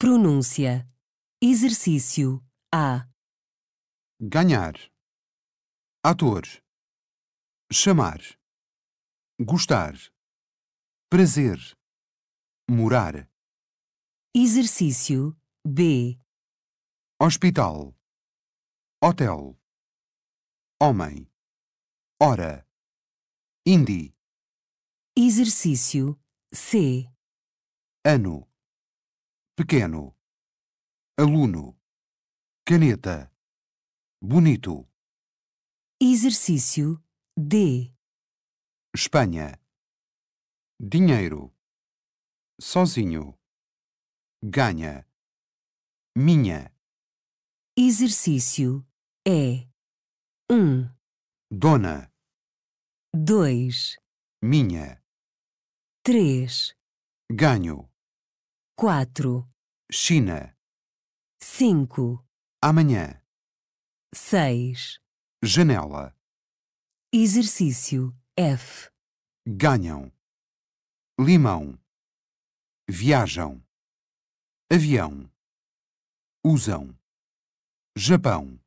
Pronúncia. Exercício A. Ganhar. Ator. Chamar. Gostar. Prazer. Morar. Exercício B. Hospital. Hotel. Homem. Hora. Indie. Exercício C. Ano pequeno, aluno, caneta, bonito. Exercício D. Espanha, dinheiro, sozinho, ganha, minha. Exercício E. É. 1. Um. Dona. 2. Minha. 3. Ganho quatro, China, cinco, amanhã, seis. janela, Exercício F. ganham, limão, viajam, avião, usam, Japão.